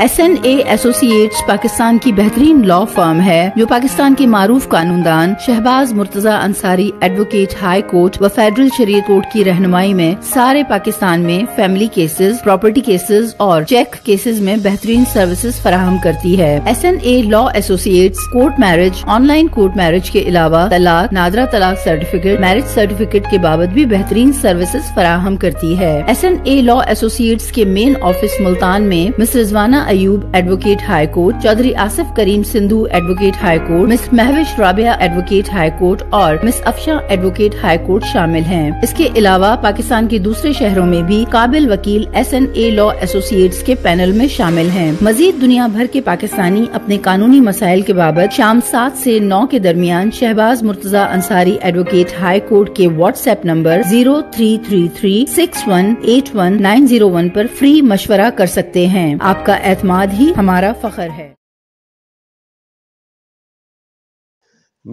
S N associates Pakistan की बेहतरीन law firm है जो पाकिस्तान के मारूफ कानूनदान Shahbaz Murtaza Ansari advocate high court व फेडरल शरीय कोर्ट की रहनुमाई में सारे पाकिस्तान में फैमिली केसेस प्रॉपर्टी केसेस और चेक केसेस में बेहतरीन सर्विसेज फराहम करती है S N A law associates court marriage online court marriage के अलावा तलाक नादरा तलाक सर्टिफिकेट मैरिज सर्टिफिकेट के बाबत भी बेहतरीन सर्विसेज फराहम करती है S N A law associates के मेन ऑफिस मुल्तान में miss Rizwana Ayub advocate high court Chaudhry Asif Karim Sindhu advocate high court miss Mahwish Rabia advocate high court और miss Afsha advocate high court शामिल हैं इसके अलावा पाकिस्तान के दूसरे शहरों में भी काबिल वकील S N A law associates के पैनल में शामिल हैं मजीद दुनिया भर के पाकिस्तानी अपने कानूनी मसाइल के बाबत शाम सात से नौ के दरमियान Shahbaz Murtaza Ansari advocate high court के WhatsApp number zero three three three six one eight one nine zero one आरोप फ्री मशवरा कर सकते हैं आपका एतमाद ही हमारा फखर है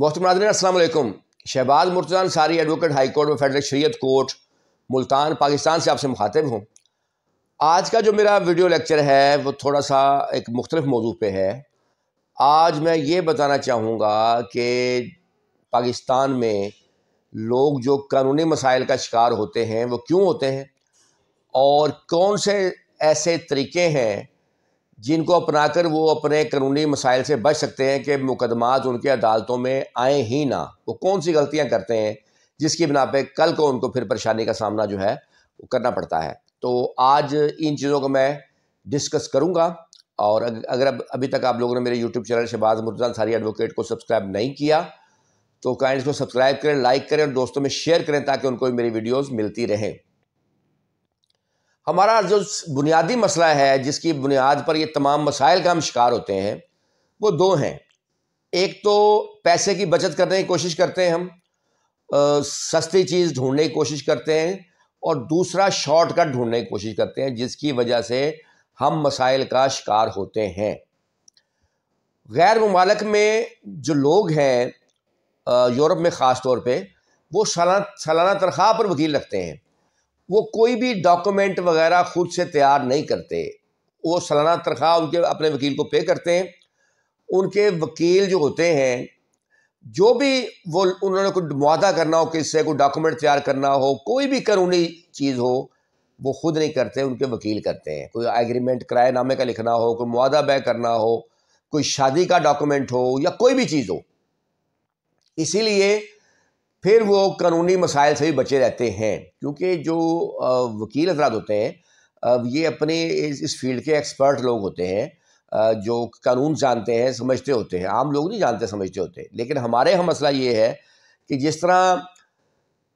मोहतम असलम शहबाज मुर्तजान सारी एडवोकेट हाई कोर्ट में फेडरल शरीयत कोर्ट मुल्तान पाकिस्तान से आपसे मुखातिब हूँ आज का जो मेरा वीडियो लेक्चर है वो थोड़ा सा एक मुख्तलिफ मौजू पे है आज मैं ये बताना चाहूँगा कि पाकिस्तान में लोग जो कानूनी मसाइल का शिकार होते हैं वो क्यों होते हैं और कौन से ऐसे तरीके हैं जिनको अपनाकर वो अपने कानूनी मसाइल से बच सकते हैं कि मुकदमात उनके अदालतों में आए ही ना वो कौन सी गलतियाँ करते हैं जिसकी बिना पे कल को उनको फिर परेशानी का सामना जो है वो करना पड़ता है तो आज इन चीज़ों को मैं डिस्कस करूँगा और अगर अब अभी तक आप लोगों ने मेरे यूट्यूब चैनल शहबाज मुर्तजा सारी एडवोकेट को सब्सक्राइब नहीं किया तो कैंड को सब्सक्राइब करें लाइक करें और दोस्तों में शेयर करें ताकि उनको मेरी वीडियोज़ मिलती रहें हमारा जो बुनियादी मसला है जिसकी बुनियाद पर ये तमाम मसाइल का हम शिकार होते हैं वो दो हैं एक तो पैसे की बचत करने की कोशिश करते हैं हम आ, सस्ती चीज़ ढूंढने की कोशिश करते हैं और दूसरा शॉर्टकट ढूंढने की कोशिश करते हैं जिसकी वजह से हम मसाइल का शिकार होते हैं गैर ममालक में जो लोग हैं यूरोप में ख़ास तौर पर वो सालाना सालाना तनख्वाह पर वकील रखते हैं वो कोई भी डॉक्यूमेंट वगैरह खुद से तैयार नहीं करते वो सालाना तनख्वाह उनके अपने वकील को पे करते हैं उनके वकील जो होते हैं जो भी वो उन्होंने कोई मुआदा करना हो किससे कोई डॉक्यूमेंट तैयार करना हो कोई भी कानूनी चीज़ हो वो खुद नहीं करते उनके वकील करते हैं कोई एग्रीमेंट किराए नामे का लिखना हो कोई मुआदा बै करना हो कोई शादी का डॉक्यूमेंट हो या कोई भी चीज़ हो इसीलिए फिर वो कानूनी मसाइल से भी बचे रहते हैं क्योंकि जो वकील अफराद होते हैं ये अपने इस फील्ड के एक्सपर्ट लोग होते हैं जो कानून जानते हैं समझते होते हैं आम लोग नहीं जानते समझते होते लेकिन हमारे यहाँ मसला ये है कि जिस तरह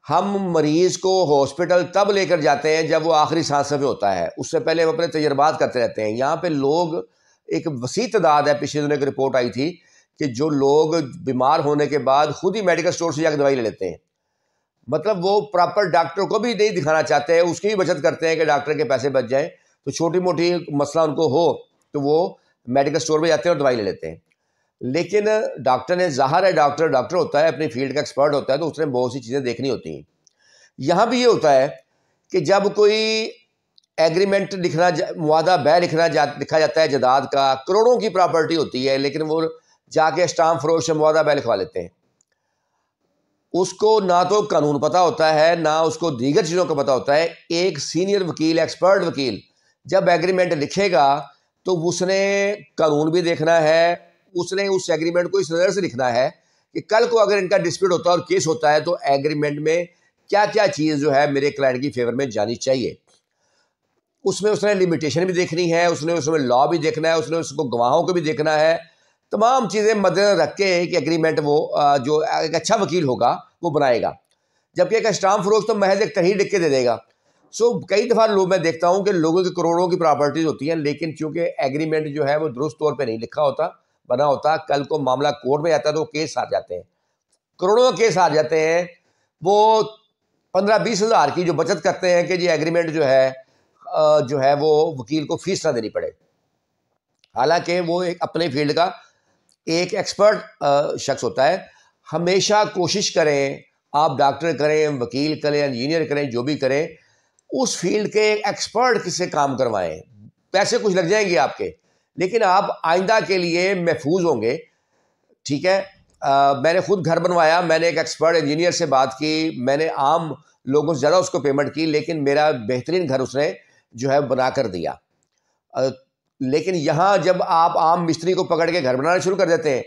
हम मरीज़ को हॉस्पिटल तब लेकर जाते हैं जब वो आखिरी सांस में होता है उससे पहले हम अपने तजर्बात करते रहते हैं यहाँ पे लोग एक वसी तदाद है पिछले दिनों एक रिपोर्ट आई थी कि जो लोग बीमार होने के बाद खुद ही मेडिकल स्टोर से जाकर दवाई ले लेते हैं मतलब वो प्रॉपर डॉक्टर को भी नहीं दिखाना चाहते हैं उसकी भी बचत करते हैं कि डॉक्टर के पैसे बच जाएं तो छोटी मोटी मसला उनको हो तो वो मेडिकल स्टोर में जाते हैं और दवाई ले लेते हैं लेकिन डॉक्टर ने जाहिर है डॉक्टर डॉक्टर होता है अपनी फील्ड का एक्सपर्ट होता है तो उसने बहुत सी चीज़ें देखनी होती हैं यहाँ भी ये होता है कि जब कोई एग्रीमेंट लिखना मुआदा बै लिखना जा लिखा जाता है जदाद का करोड़ों की प्रॉपर्टी होती है लेकिन वो जाके स्टाम फरोश मुआदा बैल खा लेते हैं उसको ना तो कानून पता होता है ना उसको दीगर चीज़ों का पता होता है एक सीनियर वकील एक्सपर्ट वकील जब एग्रीमेंट लिखेगा तो उसने कानून भी देखना है उसने उस एग्रीमेंट को इस नज़र से लिखना है कि कल को अगर इनका डिस्प्यूट होता है और केस होता है तो एग्रीमेंट में क्या क्या चीज़ जो है मेरे क्लाइंट की फेवर में जानी चाहिए उसमें उसने लिमिटेशन भी देखनी है उसने उसमें लॉ भी देखना है उसने उसको गवाहों को भी देखना है तमाम चीज़ें मद्देनजर रख के एक एग्रीमेंट वो जो एक अच्छा वकील होगा वो बनाएगा जबकि एक स्टाम फरोश तो महज एक तहरीर लिख के दे देगा सो कई दफ़ा लोग मैं देखता हूँ कि लोगों की करोड़ों की प्रॉपर्टीज़ होती हैं लेकिन चूँकि एग्रीमेंट जो है वो दुरुस्त तौर पर नहीं लिखा होता बना होता कल को मामला कोर्ट में जाता है तो केस हार जाते हैं करोड़ों केस हार जाते हैं वो पंद्रह बीस हज़ार की जो बचत करते हैं कि जी एग्रीमेंट जो है जो है वो वकील को फीस ना देनी पड़े हालांकि वो एक अपने फील्ड का एक एक्सपर्ट शख्स होता है हमेशा कोशिश करें आप डॉक्टर करें वकील करें इंजीनियर करें जो भी करें उस फील्ड के एक्सपर्ट से काम करवाएं पैसे कुछ लग जाएंगे आपके लेकिन आप आइंदा के लिए महफूज होंगे ठीक है आ, मैंने खुद घर बनवाया मैंने एक एक्सपर्ट इंजीनियर से बात की मैंने आम लोगों से ज़्यादा उसको पेमेंट की लेकिन मेरा बेहतरीन घर उसने जो है बना कर दिया लेकिन यहाँ जब आप आम मिस्त्री को पकड़ के घर बनाना शुरू कर देते हैं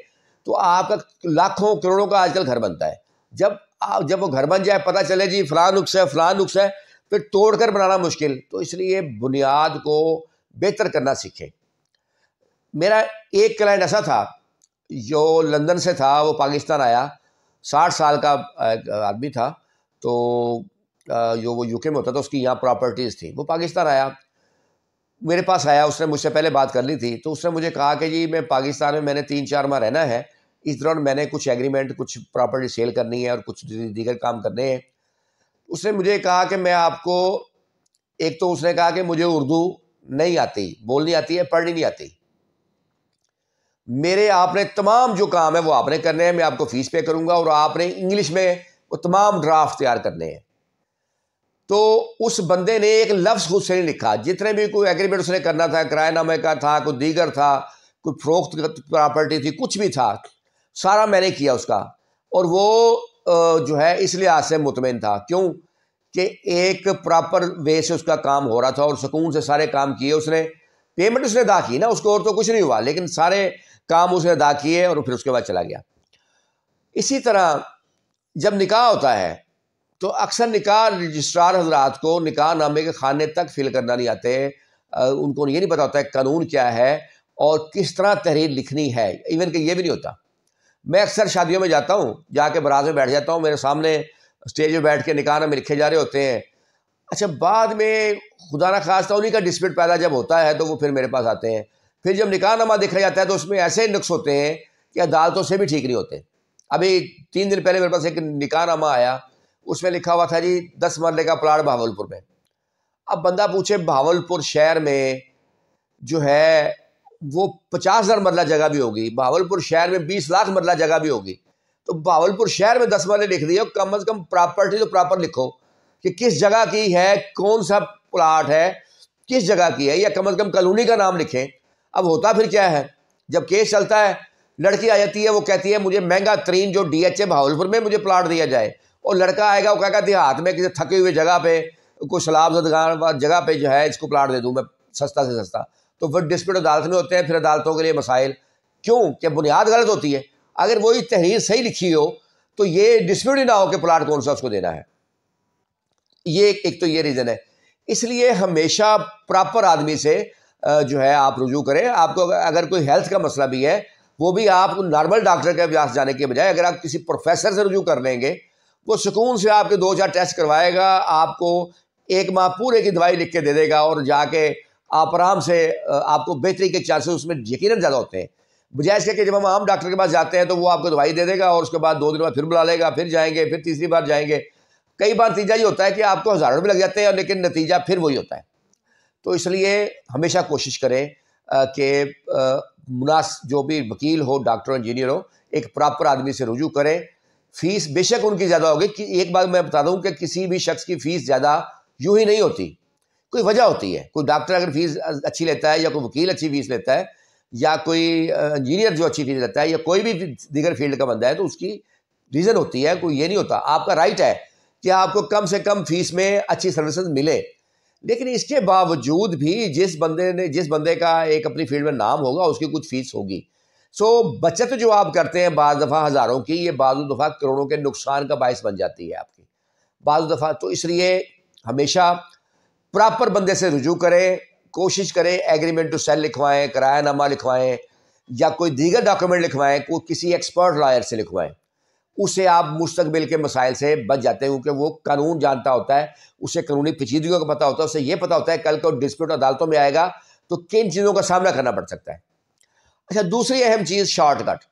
तो आपका लाखों करोड़ों का आजकल घर बनता है जब आप जब वो घर बन जाए पता चले जी फला नुक्स है फला नुक्स है फिर तोड़कर बनाना मुश्किल तो इसलिए बुनियाद को बेहतर करना सीखे मेरा एक क्लाइंट ऐसा था जो लंदन से था वो पाकिस्तान आया साठ साल का आदमी था तो जो वो यूके में होता था उसकी यहाँ प्रॉपर्टीज़ थी वो पाकिस्तान आया मेरे पास आया उसने मुझसे पहले बात कर ली थी तो उसने मुझे कहा कि जी मैं पाकिस्तान में मैंने तीन चार माह रहना है इस दौरान मैंने कुछ एग्रीमेंट कुछ प्रॉपर्टी सेल करनी है और कुछ दीगर काम करने हैं उसने मुझे कहा कि मैं आपको एक तो उसने कहा कि मुझे उर्दू नहीं आती बोलनी आती है पढ़नी नहीं आती मेरे आपने तमाम जो काम है वो आपने करने हैं मैं आपको फ़ीस पे करूँगा और आपने इंग्लिश में वो तमाम ड्राफ्ट तैयार करने हैं तो उस बंदे ने एक लफ्ज़ खुद से नहीं लिखा जितने भी कोई एग्रीमेंट उसने करना था किराएनामे का था कोई दीगर था कोई फरोख्त प्रॉपर्टी थी कुछ भी था सारा मैंने किया उसका और वो जो है इस लिहाज से मुतमिन था क्यों कि एक प्रॉपर वे से उसका काम हो रहा था और सुकून से सारे काम किए उसने पेमेंट उसने अदा की ना उसको और तो कुछ नहीं हुआ लेकिन सारे काम उसने अदा किए और फिर उसके बाद चला गया इसी तरह जब निकाह होता है तो अक्सर निका रजिस्ट्रार हजरात को निका नामे के खाने तक फिल करना नहीं आते उनको ये नहीं पता होता है कानून क्या है और किस तरह तहरीर लिखनी है इवन कि ये भी नहीं होता मैं अक्सर शादियों में जाता हूँ जाके बरात में बैठ जाता हूँ मेरे सामने स्टेज में बैठ के निकाह नामे लिखे जा रहे होते हैं अच्छा बाद में खुदा ना खास उन्हीं का डिस्प्यूट पैदा जब होता है तो वो फिर मेरे पास आते हैं फिर जब निकाहनामा देखा जाता है तो उसमें ऐसे नुक्स होते हैं कि अदालतों से भी ठीक नहीं होते अभी तीन दिन पहले मेरे पास एक नामा आया उसमें लिखा हुआ था जी दस मरले का प्लाट भावलपुर में अब बंदा पूछे भावलपुर शहर में जो है वो पचास हज़ार मरला जगह भी होगी भावलपुर शहर में बीस लाख मरला जगह भी होगी तो भावलपुर शहर में दस मरले लिख दिए कम अज़ कम प्रॉपर्टी तो प्रॉपर लिखो कि किस जगह की है कौन सा प्लाट है किस जगह की है या कम अज़ कम कलोनी का नाम लिखें अब होता फिर क्या है जब केस चलता है लड़की आ जाती है वो कहती है मुझे महंगा तरीन जो डी एच ए भावलपुर में मुझे प्लाट दिया जाए और लड़का आएगा वो कहेगा हाथ में किसी थके हुए जगह पे कोई शलाब जदगान जगह पे जो है इसको प्लाट दे दूँ मैं सस्ता से सस्ता तो फिर डिस्प्यूट अदालत में होते हैं फिर अदालतों के लिए मसाइल क्यों क्या बुनियाद गलत होती है अगर वही तहरीर सही लिखी हो तो ये डिस्प्यूट ही ना हो कि प्लाट कौन सा उसको देना है ये एक तो ये रीज़न है इसलिए हमेशा प्रॉपर आदमी से जो है आप रुजू करें आपको अगर कोई हेल्थ का मसला भी है वो भी आप नॉर्मल डॉक्टर के पास जाने के बजाय अगर आप किसी प्रोफेसर से रुजू कर लेंगे वो सुकून से आपके दो चार टेस्ट करवाएगा आपको एक माह पूरे की दवाई लिख के दे देगा और जाके आप आराम से आपको बेहतरी के चांसेस उसमें यकीन ज़्यादा होते हैं बजाय इसके कि जब हम आम डॉक्टर के पास जाते हैं तो वो आपको दवाई दे देगा और उसके बाद दो दिन बाद फिर बुला लेगा फिर जाएंगे फिर तीसरी बार जाएंगे कई बार नतीजा ये होता है कि आपको हज़ारों रुपये लग जाते हैं लेकिन नतीजा फिर वही होता है तो इसलिए हमेशा कोशिश करें कि मुनास जो भी वकील हो डॉक्टर इंजीनियर हो एक प्रॉपर आदमी से रुजू करें फीस बेशक उनकी ज़्यादा होगी कि एक बात मैं बता दूं कि किसी भी शख्स की फ़ीस ज़्यादा यूं ही नहीं होती कोई वजह होती है कोई डॉक्टर अगर फ़ीस अच्छी लेता है या कोई वकील अच्छी फ़ीस लेता है या कोई इंजीनियर जो अच्छी फीस लेता है या कोई भी दीगर फील्ड का बंदा है तो उसकी रीज़न होती है कोई ये नहीं होता आपका राइट है कि आपको कम से कम फीस में अच्छी सर्विस मिले लेकिन इसके बावजूद भी जिस बंदे ने जिस बंदे का एक अपनी फील्ड में नाम होगा उसकी कुछ फीस होगी सो बचत जो आप करते हैं बाद दफ़ा हज़ारों की ये बाजो दफ़ा करोड़ों के नुकसान का बायस बन जाती है आपकी बाद दफ़ा तो इसलिए हमेशा प्रॉपर बंदे से रुजू करें कोशिश करें एग्रीमेंट टू सेल लिखवाएं किराया नामा लिखवाएं या कोई दीगर डॉक्यूमेंट लिखवाएं को किसी एक्सपर्ट लॉयर से लिखवाएं उसे आप मुस्तबिल के मसाइल से बच जाते हैं क्योंकि वो कानून जानता होता है उसे कानूनी पेचीदगियों का पता होता है उसे ये पता होता है कल को डिस्प्यूट अदालतों में आएगा तो किन चीज़ों का सामना करना पड़ सकता है अच्छा दूसरी अहम चीज़ शॉर्टकट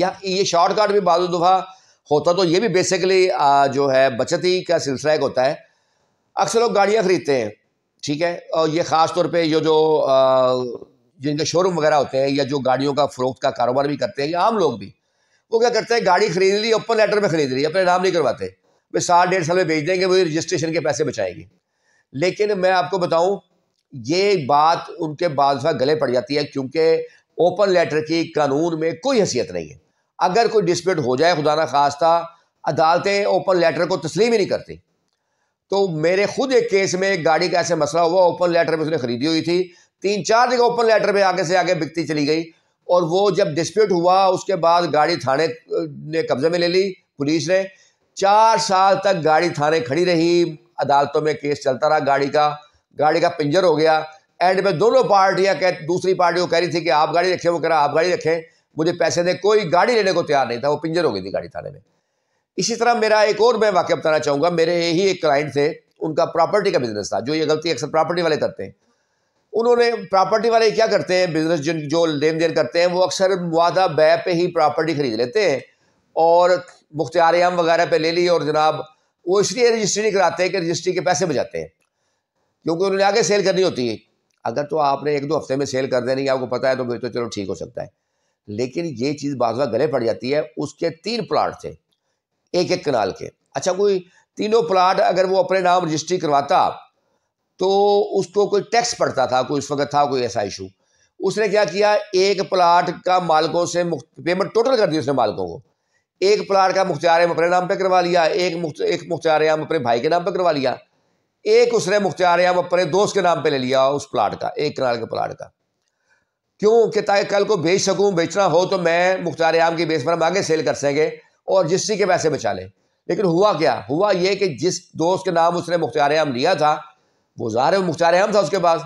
या ये शॉर्टकट भी बाद दफ़ा होता तो ये भी बेसिकली जो है बचती का सिलसिला एक होता है अक्सर लोग गाड़ियाँ ख़रीदते हैं ठीक है और ये ख़ास तौर पे जो जो जिनके शोरूम वगैरह होते हैं या जो गाड़ियों का फ़रोख्त का कारोबार भी करते हैं या आम लोग भी वो क्या करते हैं गाड़ी खरीद ली ओपन लेटर में खरीद ली अपने नाम नहीं करवाते वे साल डेढ़ साल में बेच देंगे वही रजिस्ट्रेशन के पैसे बचाएंगे लेकिन मैं आपको बताऊँ ये बात उनके बाद गले पड़ जाती है क्योंकि ओपन लेटर की कानून में कोई हैसियत नहीं है अगर कोई डिस्प्यूट हो जाए खुदा न खास्ता अदालतें ओपन लेटर को तस्लीम ही नहीं करती तो मेरे खुद एक केस में एक गाड़ी का ऐसे मसला हुआ ओपन लेटर में उसने ख़रीदी हुई थी तीन चार जगह ओपन लेटर में आगे से आगे बिकती चली गई और वो जब डिस्प्यूट हुआ उसके बाद गाड़ी थाने ने कब्ज़े में ले ली पुलिस ने चार साल तक गाड़ी थाने खड़ी रही अदालतों में केस चलता रहा गाड़ी का गाड़ी का पिंजर हो गया एंड में दोनों पार्टियां कह दूसरी पार्टी को कह रही थी कि आप गाड़ी रखें वो कह रहा आप गाड़ी रखें मुझे पैसे दें कोई गाड़ी लेने को तैयार नहीं था वो पिंजर हो गई थी गाड़ी थाने में इसी तरह मेरा एक और मैं वाक्य बताना चाहूँगा मेरे ही एक क्लाइंट थे उनका प्रॉपर्टी का बिजनेस था जो ये गलती अक्सर प्रॉपर्टी वाले करते हैं उन्होंने प्रॉपर्टी वाले क्या करते हैं बिजनेस जिन जो लेन देन करते हैं वो अक्सर वादा बै पे ही प्रॉपर्टी खरीद लेते हैं और मुख्तियारम वगैरह पे ले ली और जनाब वो इसलिए रजिस्ट्री नहीं कराते कि रजिस्ट्री के पैसे बजाते हैं क्योंकि उन्होंने आगे सेल करनी होती है अगर तो आपने एक दो हफ्ते में सेल कर देनी आपको पता है तो फिर तो चलो ठीक हो सकता है लेकिन ये चीज़ बाद गले पड़ जाती है उसके तीन प्लाट थे एक एक कनाल के अच्छा कोई तीनों प्लाट अगर वो अपने नाम रजिस्ट्री करवाता तो उसको कोई टैक्स पड़ता था कोई उस वक्त था कोई ऐसा इशू उसने क्या किया एक प्लाट का मालकों से मुख्त पेमेंट टोटल कर दी उसने मालकों को एक प्लाट का मुख्तार अपने नाम पर करवा लिया एक मुख्त एक मुख्तार अपने भाई के नाम पर करवा लिया एक उसने मुख्तियार या अपने दोस्त के नाम पे ले लिया उस प्लाट का एक कनाल के प्लाट का क्यों कि ताकि कल को बेच सकूं बेचना हो तो मैं मुख्तार आम की बेस पर हम आगे सेल कर सकेंगे और जिस के पैसे बचा लें लेकिन हुआ क्या हुआ ये कि जिस दोस्त के नाम उसने मुख्तार आम लिया था वो ज़ाहिर मुख्तार आम था उसके पास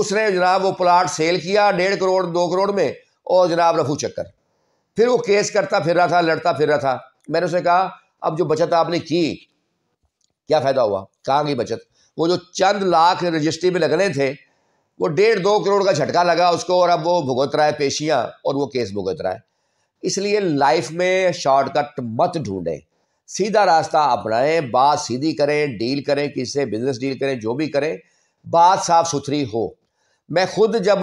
उसने जनाब वो प्लाट सेल किया डेढ़ करोड़ दो करोड़ में और जनाब रफू चक्कर फिर वो केस करता फिर रहा था लड़ता फिर रहा था मैंने उसने कहा अब जो बचत आपने की क्या फ़ायदा हुआ कहाँ की बचत वो जो चंद लाख रजिस्ट्री में लगने थे वो डेढ़ दो करोड़ का झटका लगा उसको और अब वो भुगत रहा है पेशियाँ और वो केस भुगत रहा है इसलिए लाइफ में शॉर्टकट मत ढूंढें सीधा रास्ता अपनाएं बात सीधी करें डील करें किसी से बिजनेस डील करें जो भी करें बात साफ सुथरी हो मैं खुद जब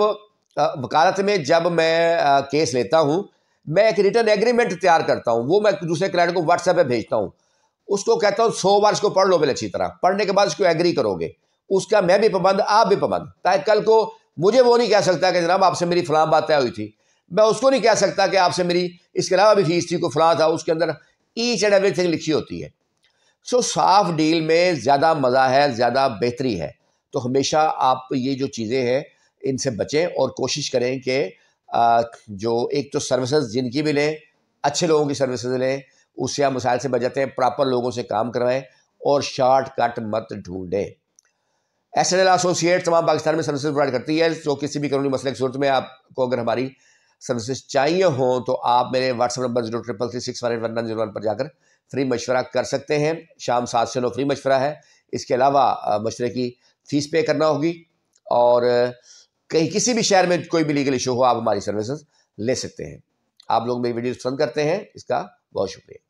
वकालत में जब मैं केस लेता हूँ मैं एक रिटर्न एग्रीमेंट तैयार करता हूँ वो मैं दूसरे क्लाइंट को व्हाट्सएप पे भेजता हूँ उसको कहता हूँ सौ बार इसको पढ़ लो बिल अच्छी तरह पढ़ने के बाद इसको एग्री करोगे उसका मैं भी पाबंद आप भी पाबंद ताकि कल को मुझे वो नहीं कह सकता कि जनाब आपसे मेरी फलाह बात तय हुई थी मैं उसको नहीं कह सकता कि आपसे मेरी इसके अलावा भी फीस थी को फलां था उसके अंदर ईच एंड एवरी थिंग लिखी होती है सो साफ डील में ज़्यादा मज़ा है ज़्यादा बेहतरी है तो हमेशा आप ये जो चीज़ें हैं इनसे बचें और कोशिश करें कि जो एक तो सर्विसेज जिनकी भी लें अच्छे लोगों की सर्विसेज लें उससे आप मसाइल से बचाते हैं प्रॉपर लोगों से काम करवाएं और शॉर्टकट मत ढूंढें एस एन एल एसोसिएट तमाम पाकिस्तान में सर्विस प्रोवाइड करती है तो किसी भी कानूनी मसले की सूरत में आपको अगर हमारी सर्विसेज चाहिए हो तो आप मेरे WhatsApp number zero triple three six one one one zero one पर जाकर फ्री मशवरा कर सकते हैं शाम सात से नौ फ्री मशवरा है इसके अलावा मशवरे की फ़ीस पे करना होगी और कहीं किसी भी शहर में कोई भी लीगल इशू हो आप हमारी सर्विसेज ले सकते हैं आप लोग मेरी वीडियो पसंद करते हैं इसका बहुत शुक्रिया